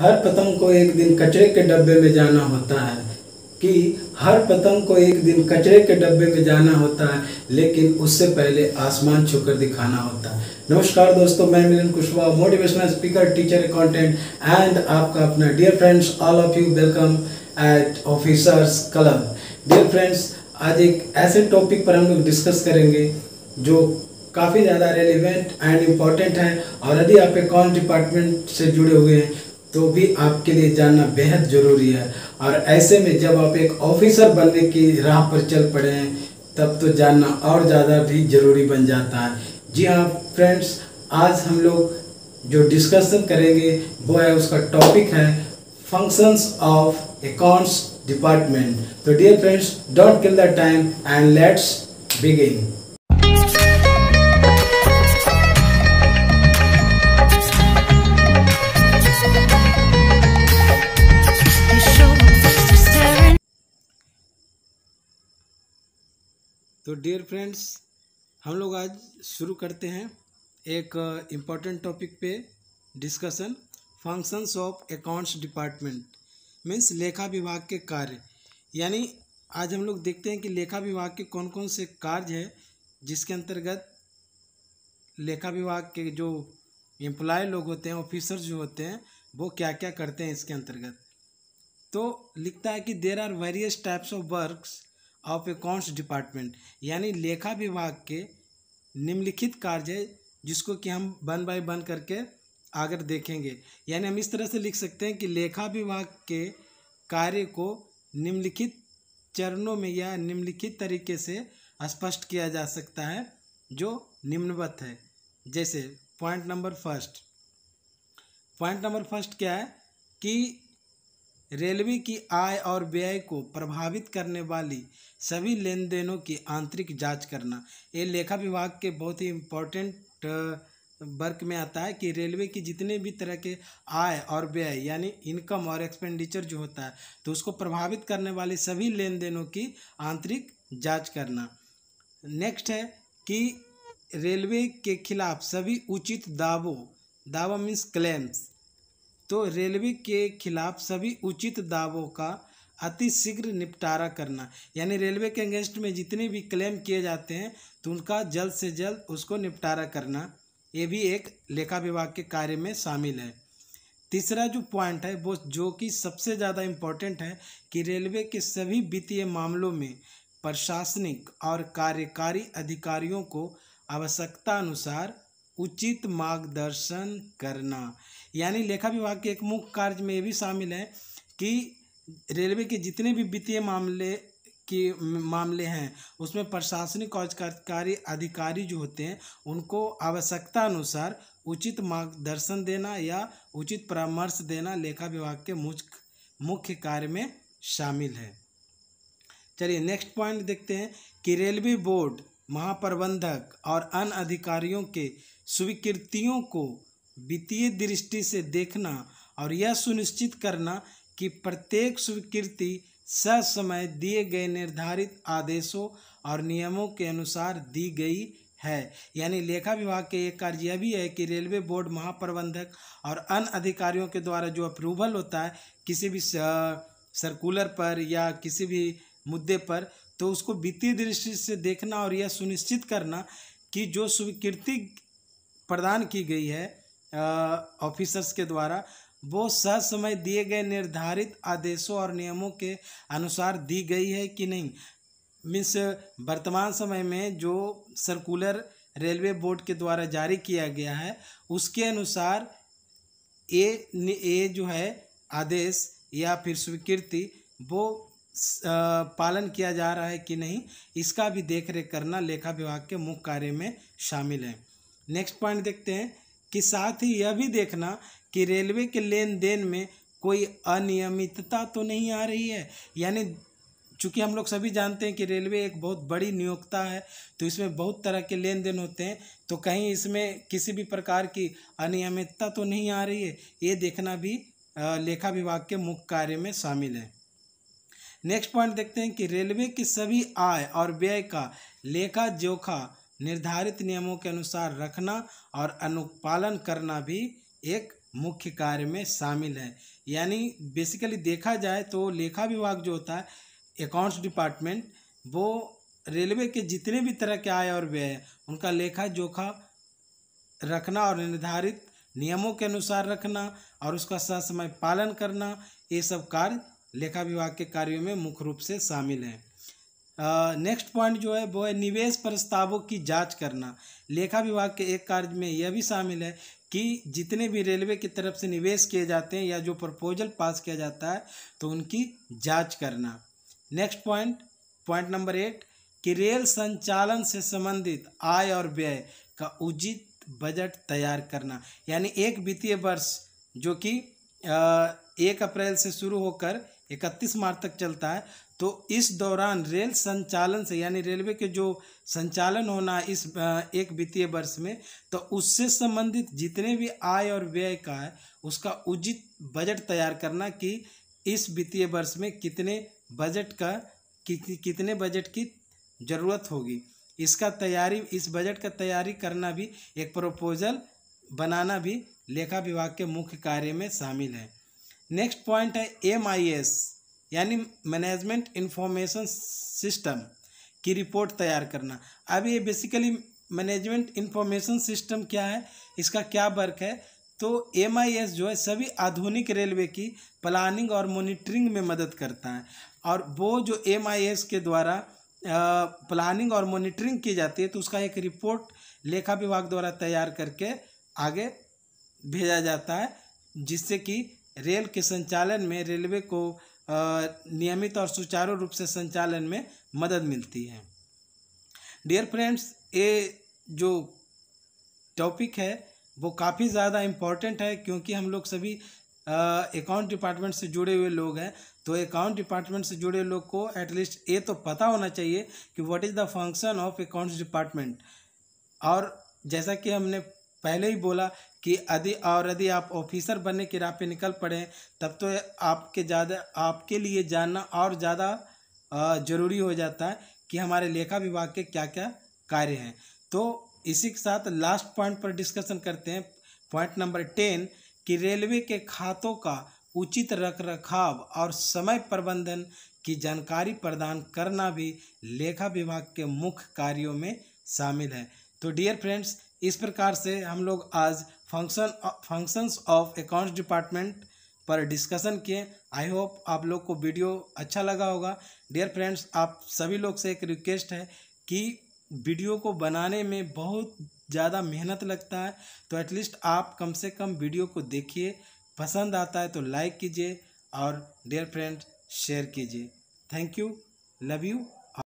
हर पतंग को एक दिन कचरे के डब्बे में जाना होता है कि हर पतंग को एक दिन कचरे के डब्बे में जाना होता है लेकिन उससे पहले आसमान छूकर दिखाना होता है नमस्कार दोस्तों मैं Milan Kushwaha motivational speaker teacher content and आपका अपना dear friends all of you welcome at officers club dear friends आज एक ऐसे टॉपिक पर हम लोग डिस्कस करेंगे जो काफ़ी ज़्यादा रेलिवेंट एंड इम्पॉर्टेंट है और यदि आप अकाउंट डिपार्टमेंट से जुड़े हुए हैं तो भी आपके लिए जानना बेहद ज़रूरी है और ऐसे में जब आप एक ऑफिसर बनने की राह पर चल पड़े हैं तब तो जानना और ज़्यादा भी ज़रूरी बन जाता है जी हाँ फ्रेंड्स आज हम लोग जो डिस्कशन करेंगे वो है उसका टॉपिक है फंक्शंस ऑफ अकाउंट्स डिपार्टमेंट तो dear friends don't kill the time and let's begin तो डियर फ्रेंड्स हम लोग आज शुरू करते हैं एक इम्पॉर्टेंट टॉपिक पे discussion functions of accounts department means लेखा विभाग के कार्य यानी आज हम लोग देखते हैं कि लेखा विभाग के कौन कौन से कार्य हैं जिसके अंतर्गत लेखा विभाग के जो एम्प्लॉय लोग होते हैं ऑफिसर जो होते हैं वो क्या क्या करते हैं इसके अंतर्गत तो लिखता है कि there are various types of works of accounts department यानी लेखा विभाग के निम्नलिखित कार्य जिसको कि हम वन बाय वन करके आगे देखेंगे यानी हम इस तरह से लिख सकते हैं कि लेखा विभाग के कार्य को निम्नलिखित चरणों में या निम्नलिखित तरीके से स्पष्ट किया जा सकता है जो निम्नवत है जैसे point number first point number first क्या है कि रेलवे की आय और व्यय को प्रभावित करने वाली सभी लेन देनों की आंतरिक जांच करना ये लेखा विभाग के बहुत ही इम्पोर्टेंट वर्क में आता है कि रेलवे की जितने भी तरह के आय और व्यय यानी इनकम और एक्सपेंडिचर जो होता है तो उसको प्रभावित करने वाले सभी लेन देनों की आंतरिक जांच करना नेक्स्ट है कि रेलवे के खिलाफ सभी उचित दावों दावा मीन्स क्लेम्स तो रेलवे के खिलाफ सभी उचित दावों का अतिशीघ्र निपटारा करना यानी रेलवे के अगेंस्ट में जितने भी क्लेम किए जाते हैं तो उनका जल्द से जल्द उसको निपटारा करना ये भी एक लेखा विभाग के कार्य में शामिल है तीसरा जो पॉइंट है वो जो कि सबसे ज़्यादा इम्पोर्टेंट है कि रेलवे के सभी वित्तीय मामलों में प्रशासनिक और कार्यकारी अधिकारियों को आवश्यकता अनुसार उचित मार्गदर्शन करना यानी लेखा विभाग के एक मुख्य कार्य में ये भी शामिल है कि रेलवे के जितने भी वित्तीय मामले के मामले हैं उसमें प्रशासनिक और कार्यकारी अधिकारी जो होते हैं उनको आवश्यकता अनुसार उचित मार्गदर्शन देना या उचित परामर्श देना लेखा विभाग के मुख्य मुख्य कार्य में शामिल है चलिए नेक्स्ट पॉइंट देखते हैं कि रेलवे बोर्ड महाप्रबंधक और अन्य अधिकारियों के स्वीकृतियों को वित्तीय दृष्टि से देखना और यह सुनिश्चित करना कि प्रत्येक स्वीकृति समय दिए गए निर्धारित आदेशों और नियमों के अनुसार दी गई है यानी लेखा विभाग के एक कार्य यह भी है कि रेलवे बोर्ड महाप्रबंधक और अन्य अधिकारियों के द्वारा जो अप्रूवल होता है किसी भी सर्कुलर पर या किसी भी मुद्दे पर तो उसको वित्तीय दृष्टि से देखना और यह सुनिश्चित करना कि जो स्वीकृति प्रदान की गई है ऑफिसर्स के द्वारा वो सह समय दिए गए निर्धारित आदेशों और नियमों के अनुसार दी गई है कि नहीं मीन्स वर्तमान समय में जो सर्कुलर रेलवे बोर्ड के द्वारा जारी किया गया है उसके अनुसार ए ए जो है आदेश या फिर स्वीकृति वो पालन किया जा रहा है कि नहीं इसका भी देख रेख करना लेखा विभाग के मुख्य कार्य में शामिल है नेक्स्ट पॉइंट देखते हैं कि साथ ही यह भी देखना कि रेलवे के लेन देन में कोई अनियमितता तो नहीं आ रही है यानी चूँकि हम लोग सभी जानते हैं कि रेलवे एक बहुत बड़ी नियोक्ता है तो इसमें बहुत तरह के लेन देन होते हैं तो कहीं इसमें किसी भी प्रकार की अनियमितता तो नहीं आ रही है ये देखना भी लेखा विभाग के मुख्य कार्य में शामिल है नेक्स्ट पॉइंट देखते हैं कि रेलवे की सभी आय और व्यय का लेखा जोखा निर्धारित नियमों के अनुसार रखना और अनुपालन करना भी एक मुख्य कार्य में शामिल है यानी बेसिकली देखा जाए तो लेखा विभाग जो होता है अकाउंट्स डिपार्टमेंट वो रेलवे के जितने भी तरह के आय और व्यय उनका लेखा जोखा रखना और निर्धारित नियमों के अनुसार रखना और उसका समय पालन करना ये सब कार्य लेखा विभाग के कार्यों में मुख्य रूप से शामिल हैं नेक्स्ट पॉइंट जो है वो है निवेश प्रस्तावों की जांच करना लेखा विभाग के एक कार्य में यह भी शामिल है कि जितने भी रेलवे की तरफ से निवेश किए जाते हैं या जो प्रपोजल पास किया जाता है तो उनकी जांच करना next point point number eight कि रेल संचालन से संबंधित आय और व्यय का उचित बजट तैयार करना यानी एक वित्तीय वर्ष जो कि एक अप्रैल से शुरू होकर इकतीस मार्च तक चलता है तो इस दौरान रेल संचालन से यानी रेलवे के जो संचालन होना इस एक वित्तीय वर्ष में तो उससे संबंधित जितने भी आय और व्यय का है उसका उचित बजट तैयार करना कि इस वित्तीय वर्ष में कितने बजट का कि, कितने बजट की ज़रूरत होगी इसका तैयारी इस बजट का तैयारी करना भी एक प्रपोजल बनाना भी लेखा विभाग के मुख्य कार्य में शामिल है नेक्स्ट पॉइंट है एम आई एस यानी मैनेजमेंट इन्फॉर्मेशन सिस्टम की रिपोर्ट तैयार करना अब ये बेसिकली मैनेजमेंट इन्फॉर्मेशन सिस्टम क्या है इसका क्या वर्क है तो एम जो है सभी आधुनिक रेलवे की प्लानिंग और मॉनिटरिंग में मदद करता है और वो जो एम के द्वारा प्लानिंग और मॉनिटरिंग की जाती है तो उसका एक रिपोर्ट लेखा विभाग द्वारा तैयार करके आगे भेजा जाता है जिससे कि रेल के संचालन में रेलवे को नियमित और सुचारू रूप से संचालन में मदद मिलती है डियर फ्रेंड्स ये जो टॉपिक है वो काफ़ी ज़्यादा इम्पॉर्टेंट है क्योंकि हम लोग सभी अकाउंट डिपार्टमेंट से जुड़े हुए लोग हैं तो अकाउंट डिपार्टमेंट से जुड़े लोग को एटलीस्ट ये तो पता होना चाहिए कि what is the function of accounts department और जैसा कि हमने पहले ही बोला कि यदि और यदि आप ऑफिसर बनने के राह पे निकल पड़े तब तो आपके ज़्यादा आपके लिए जानना और ज़्यादा ज़रूरी हो जाता है कि हमारे लेखा विभाग के क्या क्या कार्य हैं तो इसी के साथ लास्ट पॉइंट पर डिस्कशन करते हैं पॉइंट नंबर टेन कि रेलवे के खातों का उचित रख रखाव और समय प्रबंधन की जानकारी प्रदान करना भी लेखा विभाग के मुख्य कार्यों में शामिल है तो डियर फ्रेंड्स इस प्रकार से हम लोग आज function functions of accounts department पर डिस्कशन किए आई होप आप लोग को वीडियो अच्छा लगा होगा डियर फ्रेंड्स आप सभी लोग से एक रिक्वेस्ट है कि वीडियो को बनाने में बहुत ज़्यादा मेहनत लगता है तो एटलीस्ट आप कम से कम वीडियो को देखिए पसंद आता है तो लाइक कीजिए और डियर फ्रेंड शेयर कीजिए थैंक यू लव यू